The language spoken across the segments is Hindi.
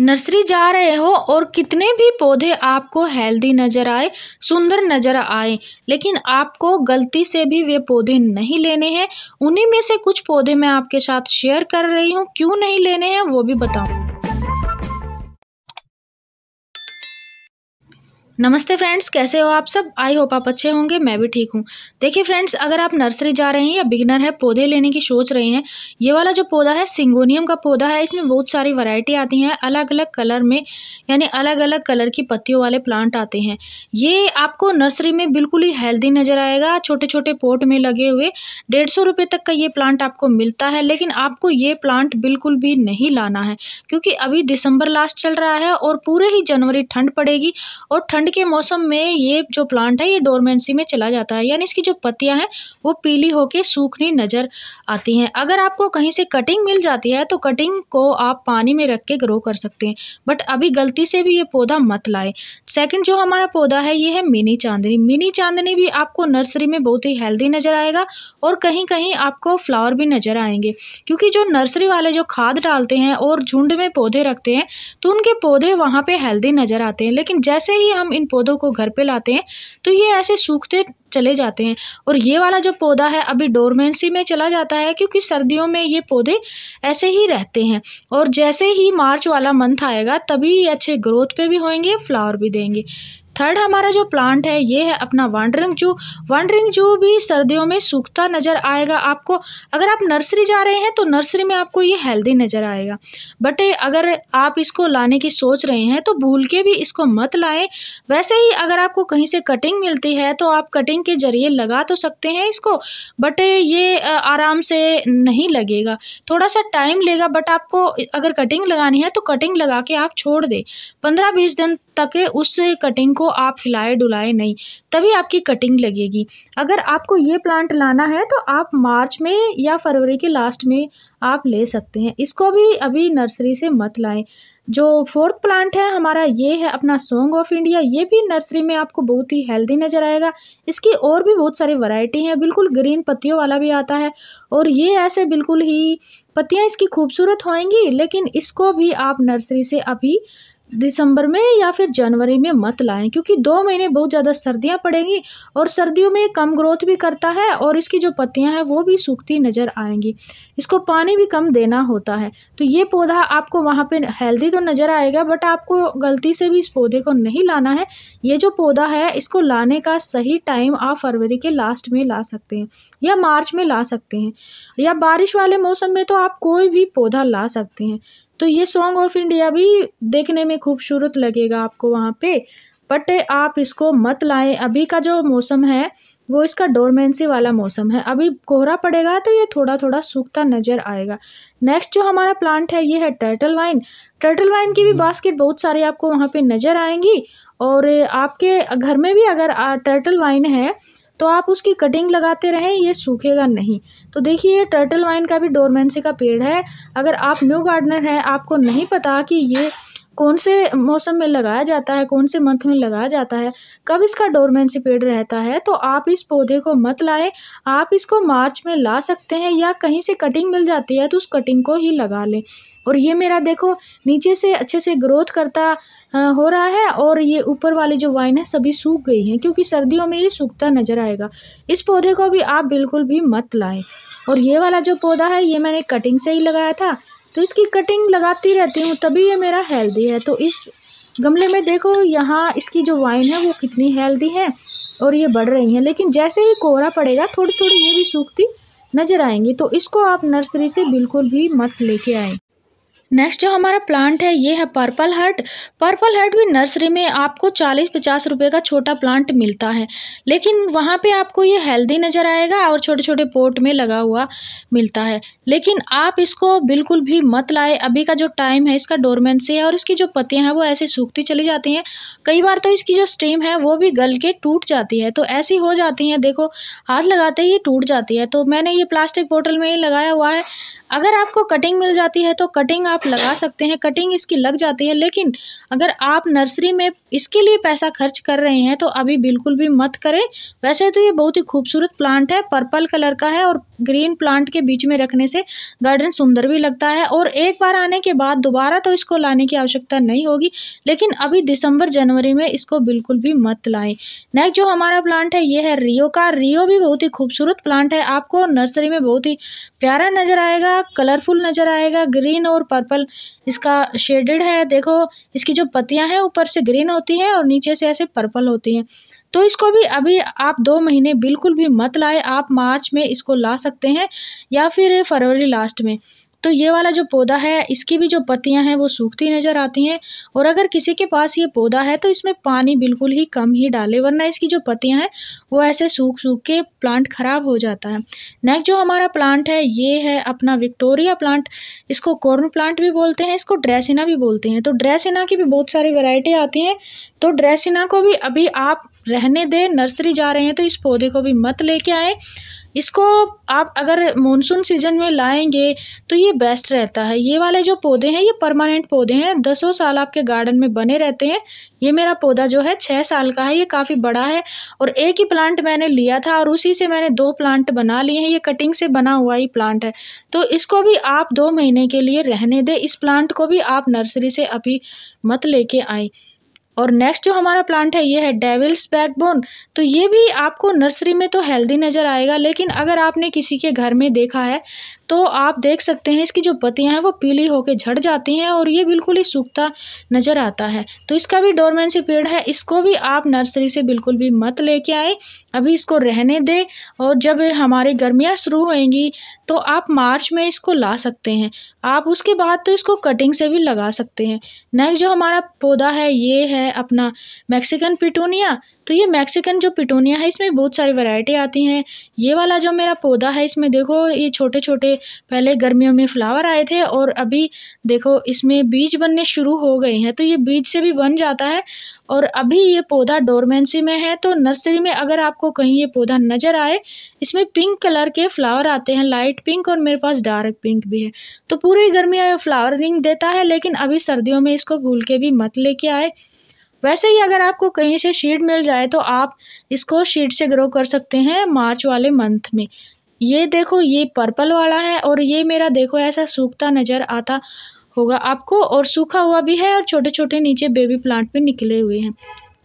नर्सरी जा रहे हो और कितने भी पौधे आपको हेल्दी नज़र आए सुंदर नज़र आए लेकिन आपको गलती से भी वे पौधे नहीं लेने हैं उन्हीं में से कुछ पौधे मैं आपके साथ शेयर कर रही हूँ क्यों नहीं लेने हैं वो भी बताऊँ नमस्ते फ्रेंड्स कैसे हो आप सब आई होप आप अच्छे होंगे मैं भी ठीक हूँ देखिए फ्रेंड्स अगर आप नर्सरी जा रहे हैं या बिगनर है पौधे लेने की सोच रहे हैं ये वाला जो पौधा है सिंगोनियम का पौधा है इसमें बहुत सारी वैरायटी आती हैं अलग अलग कलर में यानी अलग अलग कलर की पत्तियों वाले प्लांट आते हैं ये आपको नर्सरी में बिल्कुल ही हेल्दी नज़र आएगा छोटे छोटे पोट में लगे हुए डेढ़ सौ तक का ये प्लांट आपको मिलता है लेकिन आपको ये प्लांट बिल्कुल भी नहीं लाना है क्योंकि अभी दिसंबर लास्ट चल रहा है और पूरे ही जनवरी ठंड पड़ेगी और ठंड ठंड के मौसम में ये जो प्लांट है ये डोरमेंसी में चला जाता है यानी इसकी जो पत्तियां हैं वो पीली होकर सूखनी नज़र आती हैं अगर आपको कहीं से कटिंग मिल जाती है तो कटिंग को आप पानी में रख के ग्रो कर सकते हैं बट अभी गलती से भी ये पौधा मत लाए सेकेंड जो हमारा पौधा है ये है मिनी चांदनी मिनी चांदनी भी आपको नर्सरी में बहुत ही हेल्दी नज़र आएगा और कहीं कहीं आपको फ्लावर भी नज़र आएंगे क्योंकि जो नर्सरी वाले जो खाद डालते हैं और झुंड में पौधे रखते हैं तो उनके पौधे वहाँ पे हेल्दी नज़र आते हैं लेकिन जैसे ही हम इन पौधों को घर पे लाते हैं तो ये ऐसे सूखते चले जाते हैं और ये वाला जो पौधा है अभी डोरमेंसी में चला जाता है क्योंकि सर्दियों में ये पौधे ऐसे ही रहते हैं और जैसे ही मार्च वाला मंथ आएगा तभी ये अच्छे ग्रोथ पे भी होंगे फ्लावर भी देंगे थर्ड हमारा जो प्लांट है ये है अपना वांडरिंग जू वांडरिंग जू भी सर्दियों में सूखता नज़र आएगा आपको अगर आप नर्सरी जा रहे हैं तो नर्सरी में आपको ये हेल्दी नज़र आएगा बट अगर आप इसको लाने की सोच रहे हैं तो भूल के भी इसको मत लाएं वैसे ही अगर आपको कहीं से कटिंग मिलती है तो आप कटिंग के ज़रिए लगा तो सकते हैं इसको बट ये आराम से नहीं लगेगा थोड़ा सा टाइम लेगा बट आपको अगर कटिंग लगानी है तो कटिंग लगा के आप छोड़ दें पंद्रह बीस दिन तक उस कटिंग को आप हिलाए डुलाए नहीं तभी आपकी कटिंग लगेगी अगर आपको ये प्लांट लाना है तो आप मार्च में या फरवरी के लास्ट में आप ले सकते हैं इसको भी अभी नर्सरी से मत लाएं जो फोर्थ प्लांट है हमारा ये है अपना सोंग ऑफ इंडिया ये भी नर्सरी में आपको बहुत ही हेल्दी नज़र आएगा इसकी और भी बहुत सारी वैरायटी हैं बिल्कुल ग्रीन पत्तियों वाला भी आता है और ये ऐसे बिल्कुल ही पत्तियाँ इसकी खूबसूरत होएंगी लेकिन इसको भी आप नर्सरी से अभी दिसंबर में या फिर जनवरी में मत लाएं क्योंकि दो महीने बहुत ज़्यादा सर्दियां पड़ेंगी और सर्दियों में कम ग्रोथ भी करता है और इसकी जो पत्तियां हैं वो भी सूखती नज़र आएंगी इसको पानी भी कम देना होता है तो ये पौधा आपको वहाँ पे हेल्दी तो नज़र आएगा बट आपको गलती से भी इस पौधे को नहीं लाना है ये जो पौधा है इसको लाने का सही टाइम आप फरवरी के लास्ट में ला सकते हैं या मार्च में ला सकते हैं या बारिश वाले मौसम में तो आप कोई भी पौधा ला सकते हैं तो ये सॉन्ग ऑफ इंडिया भी देखने में खूबसूरत लगेगा आपको वहाँ पे बट eh, आप इसको मत लाएं अभी का जो मौसम है वो इसका डोरमेंसी वाला मौसम है अभी कोहरा पड़ेगा तो ये थोड़ा थोड़ा सूखता नज़र आएगा नेक्स्ट जो हमारा प्लांट है ये है टर्टल वाइन टर्टल वाइन की भी बास्केट hmm. बहुत सारी आपको वहाँ पे नज़र आएंगी और eh, आपके घर में भी अगर टर्टल वाइन है तो आप उसकी कटिंग लगाते रहें ये सूखेगा नहीं तो देखिए ये टर्टल वाइन का भी डोरमेंसी का पेड़ है अगर आप न्यू गार्डनर हैं आपको नहीं पता कि ये कौन से मौसम में लगाया जाता है कौन से मंथ में लगाया जाता है कब इसका डोरमेंसी पेड़ रहता है तो आप इस पौधे को मत लाएं आप इसको मार्च में ला सकते हैं या कहीं से कटिंग मिल जाती है तो उस कटिंग को ही लगा लें और ये मेरा देखो नीचे से अच्छे से ग्रोथ करता हो रहा है और ये ऊपर वाली जो वाइन है सभी सूख गई हैं क्योंकि सर्दियों में ये सूखता नज़र आएगा इस पौधे को भी आप बिल्कुल भी मत लाएं और ये वाला जो पौधा है ये मैंने कटिंग से ही लगाया था तो इसकी कटिंग लगाती रहती हूँ तभी ये मेरा हेल्दी है तो इस गमले में देखो यहाँ इसकी जो वाइन है वो कितनी हेल्दी है और ये बढ़ रही हैं लेकिन जैसे ही कोहरा पड़ेगा थोड़ी थोड़ी ये भी सूखती नज़र आएंगी तो इसको आप नर्सरी से बिल्कुल भी मत लेके आएँ नेक्स्ट जो हमारा प्लांट है ये है पर्पल हर्ट पर्पल हर्ट भी नर्सरी में आपको 40-50 रुपए का छोटा प्लांट मिलता है लेकिन वहाँ पे आपको ये हेल्दी नज़र आएगा और छोटे छोटे पोट में लगा हुआ मिलता है लेकिन आप इसको बिल्कुल भी मत लाए अभी का जो टाइम है इसका डोरमेंसी है और इसकी जो पत्तियाँ हैं वो ऐसे सूखती चली जाती हैं कई बार तो इसकी जो स्टीम है वो भी गल के टूट जाती है तो ऐसी हो जाती हैं देखो हाथ लगाते ही टूट जाती है तो मैंने ये प्लास्टिक बोटल में ही लगाया हुआ है अगर आपको कटिंग मिल जाती है तो कटिंग आप लगा सकते हैं कटिंग इसकी लग जाती है लेकिन अगर आप नर्सरी में इसके लिए पैसा खर्च कर रहे हैं तो अभी बिल्कुल भी मत करें वैसे तो ये बहुत ही खूबसूरत प्लांट है पर्पल कलर का है और ग्रीन प्लांट के बीच में रखने से गार्डन सुंदर भी लगता है और एक बार आने के बाद दोबारा तो इसको लाने की आवश्यकता नहीं होगी लेकिन अभी दिसंबर जनवरी में इसको बिल्कुल भी मत लाएँ नेक्स्ट जो हमारा प्लांट है ये है रियो का रियो भी बहुत ही खूबसूरत प्लांट है आपको नर्सरी में बहुत ही प्यारा नज़र आएगा सा कलरफुल नजर आएगा ग्रीन और पर्पल इसका शेडेड है देखो इसकी जो पत्तियां हैं ऊपर से ग्रीन होती हैं और नीचे से ऐसे पर्पल होती हैं तो इसको भी अभी आप दो महीने बिल्कुल भी मत लाए आप मार्च में इसको ला सकते हैं या फिर फरवरी लास्ट में तो ये वाला जो पौधा है इसकी भी जो पत्तियां हैं वो सूखती नज़र आती हैं और अगर किसी के पास ये पौधा है तो इसमें पानी बिल्कुल ही कम ही डाले वरना इसकी जो पत्तियां हैं वो ऐसे सूख सूख के प्लांट ख़राब हो जाता है नेक्स्ट जो हमारा प्लांट है ये है अपना विक्टोरिया प्लांट इसको कॉर्न प्लांट भी बोलते हैं इसको ड्रेसिना भी बोलते हैं तो ड्रेसिना की भी बहुत सारी वेराइटी आती हैं तो ड्रेसिना को भी अभी आप रहने दें नर्सरी जा रहे हैं तो इस पौधे को भी मत लेके आए इसको आप अगर मानसून सीजन में लाएंगे तो ये बेस्ट रहता है ये वाले जो पौधे हैं ये परमानेंट पौधे हैं दसों साल आपके गार्डन में बने रहते हैं ये मेरा पौधा जो है छः साल का है ये काफ़ी बड़ा है और एक ही प्लांट मैंने लिया था और उसी से मैंने दो प्लांट बना लिए हैं ये कटिंग से बना हुआ ही प्लांट है तो इसको भी आप दो महीने के लिए रहने दें इस प्लांट को भी आप नर्सरी से अभी मत लेके आए और नेक्स्ट जो हमारा प्लांट है ये है डेविल्स बैकबोन तो ये भी आपको नर्सरी में तो हेल्दी नज़र आएगा लेकिन अगर आपने किसी के घर में देखा है तो आप देख सकते हैं इसकी जो पत्तियाँ हैं वो पीली होकर झड़ जाती हैं और ये बिल्कुल ही सूखता नज़र आता है तो इसका भी डोरमेंसी पेड़ है इसको भी आप नर्सरी से बिल्कुल भी मत लेके आए अभी इसको रहने दे और जब हमारी गर्मियाँ शुरू होंगी तो आप मार्च में इसको ला सकते हैं आप उसके बाद तो इसको कटिंग से भी लगा सकते हैं नेक्स्ट जो हमारा पौधा है ये है अपना मैक्सिकन पिटूनिया तो ये मैक्सिकन जो पिटोनिया है इसमें बहुत सारी वैरायटी आती हैं ये वाला जो मेरा पौधा है इसमें देखो ये छोटे छोटे पहले गर्मियों में फ्लावर आए थे और अभी देखो इसमें बीज बनने शुरू हो गए हैं तो ये बीज से भी बन जाता है और अभी ये पौधा डोरमेंसी में है तो नर्सरी में अगर आपको कहीं ये पौधा नज़र आए इसमें पिंक कलर के फ्लावर आते हैं लाइट पिंक और मेरे पास डार्क पिंक भी है तो पूरी गर्मियों में फ्लावरिंग देता है लेकिन अभी सर्दियों में इसको भूल के भी मत लेके आए वैसे ही अगर आपको कहीं से शीड मिल जाए तो आप इसको शीड से ग्रो कर सकते हैं मार्च वाले मंथ में ये देखो ये पर्पल वाला है और ये मेरा देखो ऐसा सूखता नज़र आता होगा आपको और सूखा हुआ भी है और छोटे छोटे नीचे बेबी प्लांट भी निकले हुए हैं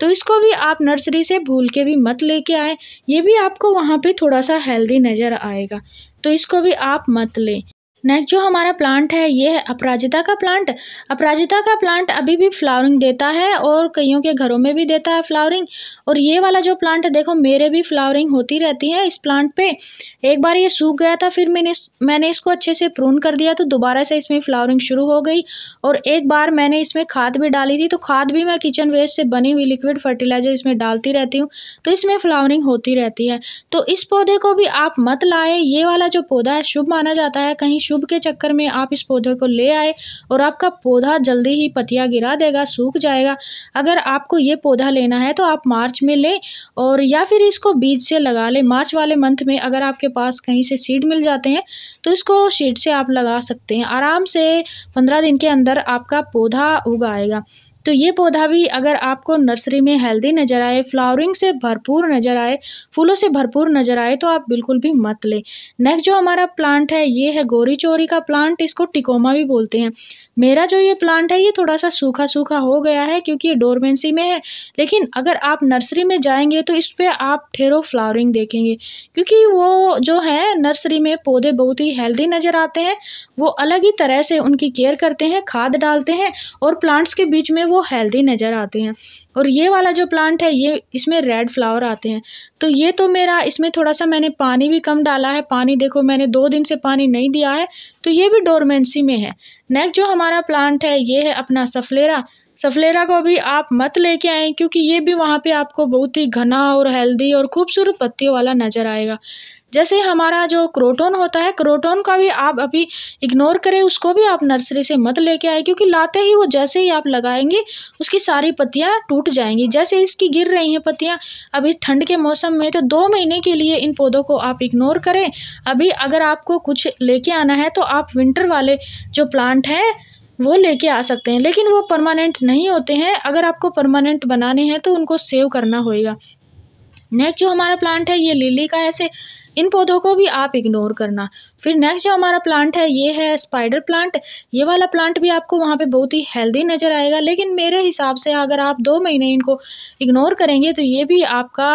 तो इसको भी आप नर्सरी से भूल के भी मत लेके आए ये भी आपको वहाँ पे थोड़ा सा हेल्दी नज़र आएगा तो इसको भी आप मत लें नेक्स्ट जो हमारा प्लांट है ये है अपराजिता का प्लांट अपराजिता का प्लांट अभी भी फ्लावरिंग देता है और कईयों के घरों में भी देता है फ्लावरिंग और ये वाला जो प्लांट है देखो मेरे भी फ्लावरिंग होती रहती है इस प्लांट पे एक बार ये सूख गया था फिर मैंने मैंने इसको अच्छे से प्रून कर दिया तो दोबारा से इसमें फ्लावरिंग शुरू हो गई और एक बार मैंने इसमें खाद भी डाली थी तो खाद भी मैं किचन वेस्ट से बनी हुई लिक्विड फर्टिलाइजर इसमें डालती रहती हूँ तो इसमें फ्लावरिंग होती रहती है तो इस पौधे को भी आप मत लाएँ ये वाला जो पौधा है शुभ माना जाता है कहीं शुभ के चक्कर में आप इस पौधे को ले आए और आपका पौधा जल्दी ही पतिया गिरा देगा सूख जाएगा अगर आपको ये पौधा लेना है तो आप मार्च में लें और या फिर इसको बीज से लगा लें मार्च वाले मंथ में अगर आपके पास कहीं से सीड मिल जाते हैं तो इसको सीड से आप लगा सकते हैं आराम से पंद्रह दिन के अंदर आपका पौधा उगाएगा तो ये पौधा भी अगर आपको नर्सरी में हेल्दी नज़र आए फ्लावरिंग से भरपूर नज़र आए फूलों से भरपूर नज़र आए तो आप बिल्कुल भी मत लें नेक्स्ट जो हमारा प्लांट है ये है गोरी चोरी का प्लांट इसको टिकोमा भी बोलते हैं मेरा जो ये प्लांट है ये थोड़ा सा सूखा सूखा हो गया है क्योंकि ये डोरमेंसी में है लेकिन अगर आप नर्सरी में जाएंगे तो इस पर आप ठेरो फ्लावरिंग देखेंगे क्योंकि वो जो है नर्सरी में पौधे बहुत ही हेल्दी नज़र आते हैं वो अलग ही तरह से उनकी केयर करते हैं खाद डालते हैं और प्लांट्स के बीच में वो हेल्दी नज़र आते हैं और ये वाला जो प्लांट है ये इसमें रेड फ्लावर आते हैं तो ये तो मेरा इसमें थोड़ा सा मैंने पानी भी कम डाला है पानी देखो मैंने दो दिन से पानी नहीं दिया है तो ये भी डोरमेंसी में है नेक्स्ट जो हमारा प्लांट है ये है अपना सफलेरा सफलेरा को भी आप मत लेके आए क्योंकि ये भी वहाँ पे आपको बहुत ही घना और हेल्दी और खूबसूरत पत्तियों वाला नज़र आएगा जैसे हमारा जो क्रोटोन होता है क्रोटोन का भी आप अभी इग्नोर करें उसको भी आप नर्सरी से मत लेके आए क्योंकि लाते ही वो जैसे ही आप लगाएंगे उसकी सारी पत्तियाँ टूट जाएंगी जैसे इसकी गिर रही हैं पत्तियाँ अभी ठंड के मौसम में तो दो महीने के लिए इन पौधों को आप इग्नोर करें अभी अगर आपको कुछ लेके आना है तो आप विंटर वाले जो प्लांट हैं वो लेके आ सकते हैं लेकिन वो परमानेंट नहीं होते हैं अगर आपको परमानेंट बनाने हैं तो उनको सेव करना होगा नेक्स्ट जो हमारा प्लांट है ये लिली का ऐसे इन पौधों को भी आप इग्नोर करना फिर नेक्स्ट जो हमारा प्लांट है ये है स्पाइडर प्लांट ये वाला प्लांट भी आपको वहाँ पे बहुत ही हेल्दी नज़र आएगा लेकिन मेरे हिसाब से अगर आप दो महीने इनको इग्नोर करेंगे तो ये भी आपका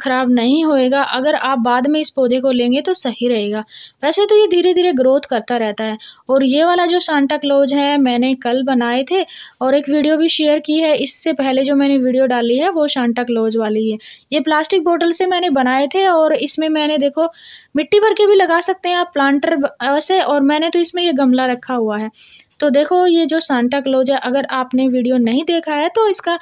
ख़राब नहीं होएगा अगर आप बाद में इस पौधे को लेंगे तो सही रहेगा वैसे तो ये धीरे धीरे ग्रोथ करता रहता है और ये वाला जो सांटा क्लोज है मैंने कल बनाए थे और एक वीडियो भी शेयर की है इससे पहले जो मैंने वीडियो डाली है वो सांटा क्लोज वाली है ये प्लास्टिक बॉटल से मैंने बनाए थे और इसमें मैंने देखो मिट्टी भर के भी लगा सकते हैं आप प्लांटर वैसे और मैंने तो इसमें ये गमला रखा हुआ है तो देखो ये जो सांता क्लोज है अगर आपने वीडियो नहीं देखा है तो इसका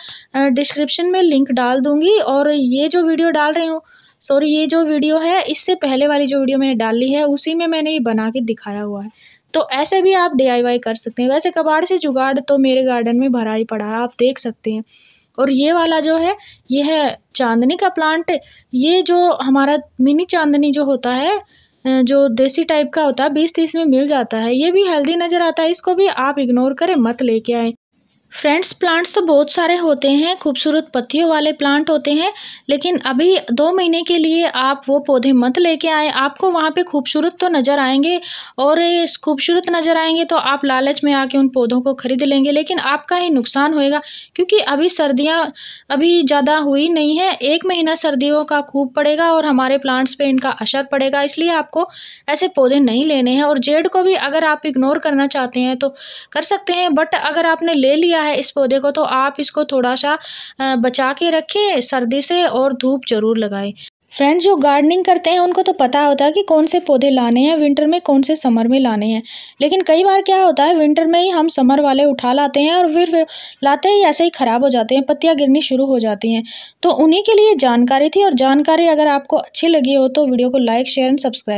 डिस्क्रिप्शन में लिंक डाल दूँगी और ये जो वीडियो डाल रही हूँ सॉरी ये जो वीडियो है इससे पहले वाली जो वीडियो मैंने डाली है उसी में मैंने ये बना के दिखाया हुआ है तो ऐसे भी आप डी कर सकते हैं वैसे कबाड़ से जुगाड़ तो मेरे गार्डन में भरा ही पड़ा है आप देख सकते हैं और ये वाला जो है ये है चांदनी का प्लांट ये जो हमारा मिनी चांदनी जो होता है जो देसी टाइप का होता है बीस तीस में मिल जाता है ये भी हेल्दी नज़र आता है इसको भी आप इग्नोर करें मत लेके आएँ फ्रेंड्स प्लांट्स तो बहुत सारे होते हैं खूबसूरत पत्तियों वाले प्लांट होते हैं लेकिन अभी दो महीने के लिए आप वो पौधे मत लेके आए आपको वहाँ पे खूबसूरत तो नज़र आएंगे और खूबसूरत नज़र आएंगे तो आप लालच में आके उन पौधों को ख़रीद लेंगे लेकिन आपका ही नुकसान होएगा क्योंकि अभी सर्दियाँ अभी ज़्यादा हुई नहीं है एक महीना सर्दियों का खूब पड़ेगा और हमारे प्लांट्स पर इनका असर पड़ेगा इसलिए आपको ऐसे पौधे नहीं लेने हैं और जेड को भी अगर आप इग्नोर करना चाहते हैं तो कर सकते हैं बट अगर आपने ले लिया किया है इस पौधे को तो आप इसको थोड़ा सा बचा के रखें सर्दी से और धूप ज़रूर लगाएं फ्रेंड्स जो गार्डनिंग करते हैं उनको तो पता होता है कि कौन से पौधे लाने हैं विंटर में कौन से समर में लाने हैं लेकिन कई बार क्या होता है विंटर में ही हम समर वाले उठा लाते हैं और फिर लाते ही ऐसे ही ख़राब हो जाते हैं पत्तियां गिरनी शुरू हो जाती हैं तो उन्हीं के लिए जानकारी थी और जानकारी अगर आपको अच्छी लगी हो तो वीडियो को लाइक शेयर एंड सब्सक्राइब